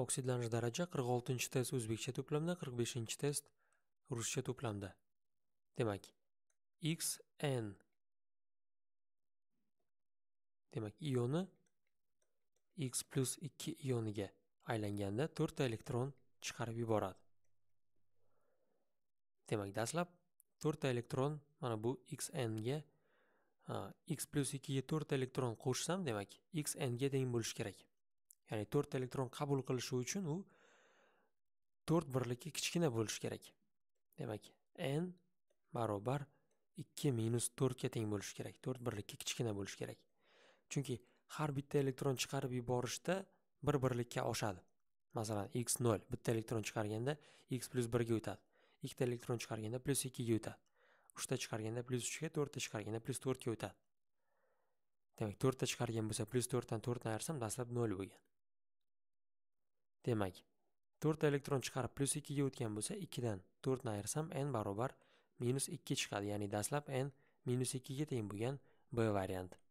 oksidlanish daraja 46 test o'zbekcha to'plamda 45 test ruscha to'plamda demak xn demak ioni x plus 2 ioniga aylanganda 4 elektron chiqarib yuboradi demak dastlab 4 elektron mana bu xn ga x plus 2 ga 4 elektron qo'shsam demak xn ga teng bo'lishi kerak ya'ni to'rtta elektron qabul qilishi uchun u to'rt birlikka kichkina bo'lishi kerak demak n barobar ikki minus to'rtga teng bo'lishi kerak to'rt birlikka kichkina bo'lishi kerak chunki har bitta elektron chiqarib yuborishda bir birlikka oshadi masalan x nol bitta elektron chiqarganda x plyus birga o'tadi ikkita elektron chiqarganda plyus ikkiga o'tadi uchta chiqarganda plyus uchga to'rtta chiqarganda plyus to'rtga o'tadi demak to'rtta chiqargan bo'lsa plyus to'rtdan to'rtni ayirsam dastlab nol bo'lgan demak ta elektron chiqarib plyus ikkiga o'tgan bo'lsa ikkidan to'rtni ayirsam n barobar minus ikki chiqadi ya'ni dastlab n minus ikkiga teng bo'lgan b varianti